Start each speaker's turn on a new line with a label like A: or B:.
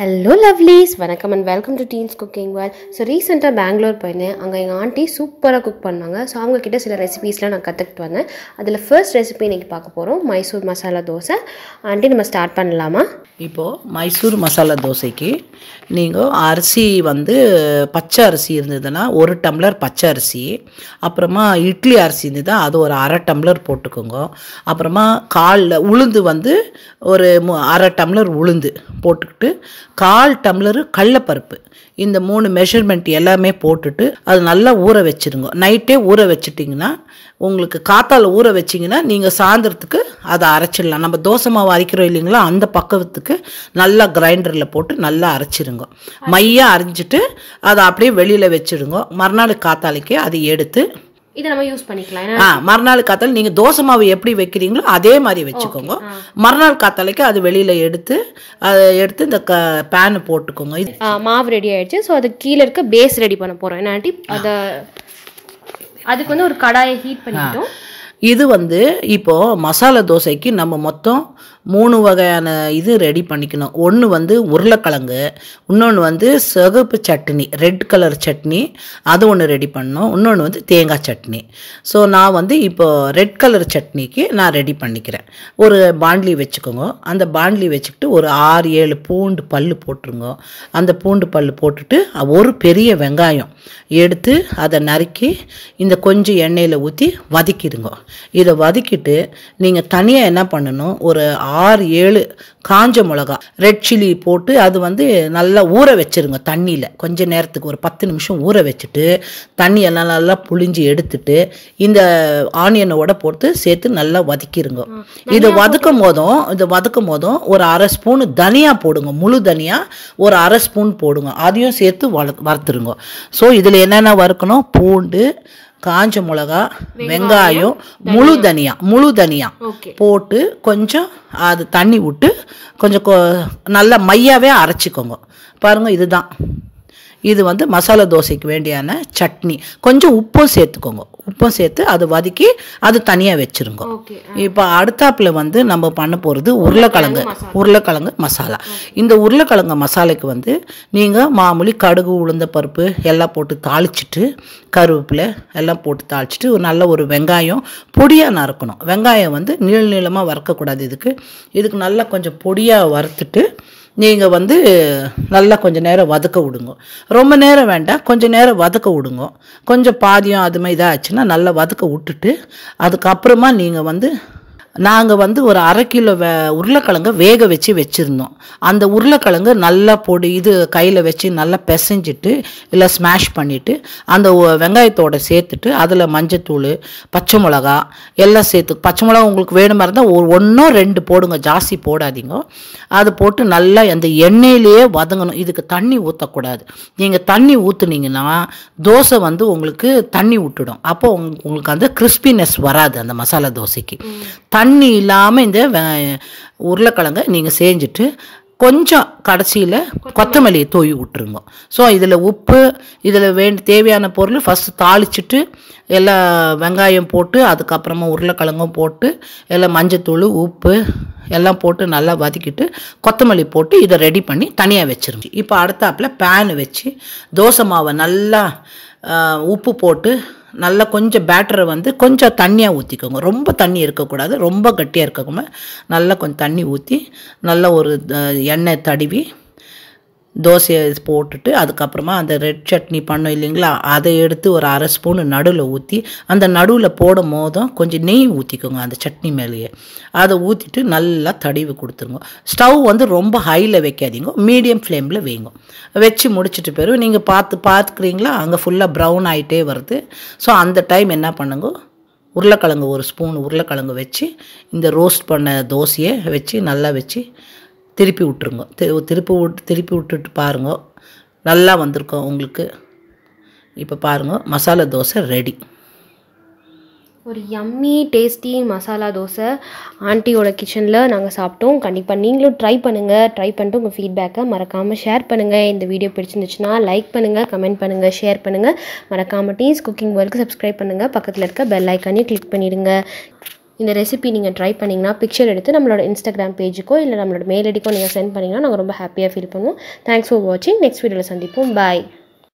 A: hello lovelies வணக்கம் and welcome to teens cooking வேல் so ரீசெண்டாக பெங்களூர் போயிருந்தேன் அங்கே எங்கள் ஆண்டி சூப்பராக குக் பண்ணாங்க ஸோ அவங்கக்கிட்ட சில ரெசிபீஸ்லாம் நான் கற்றுக்கிட்டு வந்தேன் அதில் ஃபர்ஸ்ட் ரெசிபி இன்றைக்கி பார்க்க போகிறோம் மைசூர் மசாலா தோசை ஆண்டி நம்ம ஸ்டார்ட் பண்ணலாமா
B: இப்போது மைசூர் மசாலா தோசைக்கு நீங்கள் அரிசி வந்து பச்சை அரிசி இருந்ததுன்னா ஒரு டம்ளர் பச்சை அரிசி அப்புறமா இட்லி அரிசி இருந்ததுதான் அது ஒரு அரை டம்ளர் போட்டுக்கோங்க அப்புறமா காலில் உளுந்து வந்து ஒரு அரை டம்ளர் உளுந்து போட்டுக்கிட்டு கால் டம்ளரு கடலப்பருப்பு இந்த மூணு மெஷர்மெண்ட் எல்லாமே போட்டுட்டு அது நல்லா ஊற வச்சுருங்க நைட்டே ஊற வச்சுட்டிங்கன்னா உங்களுக்கு காத்தால் ஊற வச்சிங்கன்னா நீங்கள் சாயந்தரத்துக்கு அதை அரைச்சிடலாம் நம்ம தோசை மாவு அரைக்கிறோம் இல்லைங்களா அந்த பக்கத்துக்கு நல்லா கிரைண்டரில் போட்டு நல்லா அரைச்சிருங்க மையாக அரைஞ்சிட்டு அதை அப்படியே வெளியில் வச்சுடுங்க மறுநாள் காத்தாலைக்கு அதை எடுத்து
A: இதை நம்ம யூஸ் பண்ணிக்கலாம்
B: மறுநாள் காத்தால நீங்கள் தோசை மாவு எப்படி வைக்கிறீங்களோ அதே மாதிரி வச்சுக்கோங்க மறுநாள் காத்தாலைக்கு அது வெளியில் எடுத்து அதை எடுத்து இந்த க பேனு போட்டுக்கோங்க இது
A: மாவு ரெடி ஆயிடுச்சு ஸோ அது கீழே இருக்க பேஸ் ரெடி பண்ண போகிறோம் என்னாட்டி அதை அதுக்கு வந்து ஒரு கடாயை ஹீட் பண்ணிட்டோம்
B: இது வந்து இப்போது மசாலா தோசைக்கு நம்ம மொத்தம் மூணு வகையான இது ரெடி பண்ணிக்கணும் ஒன்று வந்து உருளைக்கிழங்கு இன்னொன்று வந்து சிகப்பு சட்னி ரெட் கலர் சட்னி அது ஒன்று ரெடி பண்ணணும் இன்னொன்று வந்து தேங்காய் சட்னி ஸோ நான் வந்து இப்போது ரெட் கலர் சட்னிக்கு நான் ரெடி பண்ணிக்கிறேன் ஒரு பாண்ட்லி வச்சுக்கோங்க அந்த பாண்ட்லி வச்சுக்கிட்டு ஒரு ஆறு ஏழு பூண்டு பல் போட்டுருங்க அந்த பூண்டு பல் போட்டுட்டு ஒரு பெரிய வெங்காயம் எடுத்து அதை நறுக்கி இந்த கொஞ்சம் எண்ணெயில் ஊற்றி வதக்கிடுங்க இதை வதக்கிட்டு நீங்கள் தனியாக என்ன பண்ணணும் ஒரு ஆறு ஏழு காஞ்ச மிளகா ரெட் சில்லி போட்டு அது வந்து நல்லா ஊற வச்சுருங்க தண்ணியில் கொஞ்ச நேரத்துக்கு ஒரு பத்து நிமிஷம் ஊற வச்சுட்டு தண்ணியெல்லாம் நல்லா புழிஞ்சு எடுத்துட்டு இந்த ஆனியனோட போட்டு சேர்த்து நல்லா வதக்கிடுங்க இதை வதக்கும் போதும் இதை வதக்கும் போதும் ஒரு அரை ஸ்பூன் தனியா போடுங்க முழு தனியா ஒரு அரை ஸ்பூன் போடுங்க அதையும் சேர்த்து வள வறுத்துருங்க ஸோ இதில் என்னென்ன வறுக்கணும் பூண்டு காஞ்ச மிளகா வெங்காயம் முழு தனியா முழு தனியா போட்டு கொஞ்சம் அது தண்ணி விட்டு கொஞ்சம் நல்லா மையாவே அரைச்சிக்கோங்க பாருங்கள் இதுதான் இது வந்து மசாலா தோசைக்கு வேண்டியான சட்னி கொஞ்சம் உப்பும் சேர்த்துக்கோங்க உப்பும் சேர்த்து அது வதக்கி அது தனியாக வச்சுருங்க இப்போ அடுத்தாப்பில் வந்து நம்ம பண்ண போகிறது உருளைக்கிழங்கு உருளைக்கிழங்கு மசாலா இந்த உருளைக்கிழங்கு மசாலைக்கு வந்து நீங்கள் மாமூலி கடுகு உளுந்த பருப்பு எல்லாம் போட்டு தாளிச்சிட்டு கருவேப்பிலை எல்லாம் போட்டு தாளிச்சிட்டு ஒரு நல்ல ஒரு வெங்காயம் பொடியாக நறுக்கணும் வெங்காயம் வந்து நீள் நீளமாக வறுக்கக்கூடாது இதுக்கு இதுக்கு நல்லா கொஞ்சம் பொடியாக வறுத்துட்டு நீங்கள் வந்து நல்லா கொஞ்சம் நேரம் வதக்க விடுங்க ரொம்ப நேரம் வேண்டாம் கொஞ்சம் நேரம் வதக்க விடுங்க கொஞ்சம் பாதியம் அதுமாதிரி இதாச்சுன்னா நல்லா வதக்க விட்டுட்டு அதுக்கப்புறமா நீங்கள் வந்து நாங்கள் வந்து ஒரு அரை கிலோ வே உருளைக்கிழங்கு வேக வச்சு வச்சுருந்தோம் அந்த உருளைக்கிழங்கு நல்லா பொடி இது கையில் வச்சு நல்லா பிசைஞ்சிட்டு இல்லை ஸ்மாஷ் பண்ணிவிட்டு அந்த வெங்காயத்தோடு சேர்த்துட்டு அதில் மஞ்சத்தூள் பச்சை மிளகா எல்லாம் சேர்த்து பச்சை மிளகா உங்களுக்கு வேணுமா இருந்தால் ஒரு ஒன்றோ ரெண்டு போடுங்க ஜாஸ்தி போடாதீங்க அது போட்டு நல்லா அந்த எண்ணெயிலேயே வதங்கணும் இதுக்கு தண்ணி ஊற்றக்கூடாது நீங்கள் தண்ணி ஊற்றுனீங்கன்னா தோசை வந்து உங்களுக்கு தண்ணி விட்டுடும் அப்போ உங்களுக்கு அந்த கிறிஸ்பினஸ் வராது அந்த மசாலா தோசைக்கு தண்ணி தண்ணி இல்லாமல் இந்த உருளைக்கிழங்க நீங்கள் செஞ்சுட்டு கொஞ்சம் கடைசியில் கொத்தமல்லியை தோய் விட்டுருங்க ஸோ இதில் உப்பு இதில் வேண்டி தேவையான பொருள் ஃபஸ்ட்டு தாளிச்சிட்டு எல்லாம் வெங்காயம் போட்டு அதுக்கப்புறமா உருளைக்கிழங்கும் போட்டு எல்லாம் மஞ்சத்தூள் உப்பு எல்லாம் போட்டு நல்லா வதக்கிட்டு கொத்தமல்லி போட்டு இதை ரெடி பண்ணி தனியாக வச்சிருங்க இப்போ அடுத்தாப்பில் பேன் வச்சு தோசை மாவை நல்லா உப்பு போட்டு நல்லா கொஞ்சம் பேட்டரை வந்து கொஞ்சம் தண்ணியாக ஊற்றிக்கோங்க ரொம்ப தண்ணி இருக்கக்கூடாது ரொம்ப கட்டியாக இருக்கக்கூடாது நல்லா கொஞ்சம் தண்ணி ஊற்றி நல்லா ஒரு எண்ணெய் தடவி தோசையை போட்டுட்டு அதுக்கப்புறமா அந்த ரெட் சட்னி பண்ணோம் இல்லைங்களா அதை எடுத்து ஒரு அரை ஸ்பூன் நடுவில் ஊற்றி அந்த நடுவில் போடும் போதும் கொஞ்சம் நெய் ஊற்றிக்கோங்க அந்த சட்னி மேலேயே அதை ஊற்றிட்டு நல்லா தடவி கொடுத்துருங்க ஸ்டவ் வந்து ரொம்ப ஹையில் வைக்காதீங்க மீடியம் ஃப்ளேமில் வைங்க வச்சு முடிச்சிட்டு பிறகு நீங்கள் பார்த்து பார்த்துக்குறீங்களா அங்கே ஃபுல்லாக ப்ரௌன் ஆகிட்டே வருது ஸோ அந்த டைம் என்ன பண்ணுங்க உருளைக்கிழங்கு ஒரு ஸ்பூன் உருளைக்கிழங்கு வச்சு இந்த ரோஸ்ட் பண்ண தோசையை வச்சு நல்லா வச்சு திருப்பி விட்ருங்க திருப்பி விட்டு திருப்பி விட்டுட்டு பாருங்க நல்லா வந்திருக்கோம் உங்களுக்கு இப்போ பாருங்கள் மசாலா தோசை ரெடி
A: ஒரு எம்மி டேஸ்டி மசாலா தோசை ஆண்டியோட கிச்சனில் நாங்கள் சாப்பிட்டோம் கண்டிப்பாக நீங்களும் ட்ரை பண்ணுங்கள் ட்ரை பண்ணிட்டு உங்கள் ஃபீட்பேக்கை மறக்காமல் ஷேர் பண்ணுங்கள் இந்த வீடியோ பிடிச்சிருந்துச்சுன்னா லைக் பண்ணுங்கள் கமெண்ட் பண்ணுங்கள் ஷேர் பண்ணுங்கள் மறக்காமல் டீஸ் குக்கிங் ஒர்க்கு சப்ஸ்கிரைப் பண்ணுங்கள் பக்கத்தில் இருக்க பெல் ஐக்கானையும் கிளிக் பண்ணிடுங்க இந்த ரெசிபி நீங்கள் ட்ரை பண்ணிங்கன்னா பிக்சர் எடுத்து நம்மளோட இன்ஸ்டாகிராம் பேஜுக்கோ இல்லை நம்மளோட மெயில் ஐடிக்கோ நீங்கள் சென்ட் பண்ணிங்கன்னா நாங்கள் ரொம்ப ஹாப்பியாக ஃபீல் பண்ணுவோம் தேங்க்ஸ் ஃபார் வாட்சிங் நெக்ஸ்ட் வீடியோவில் சந்திப்போம் பாய்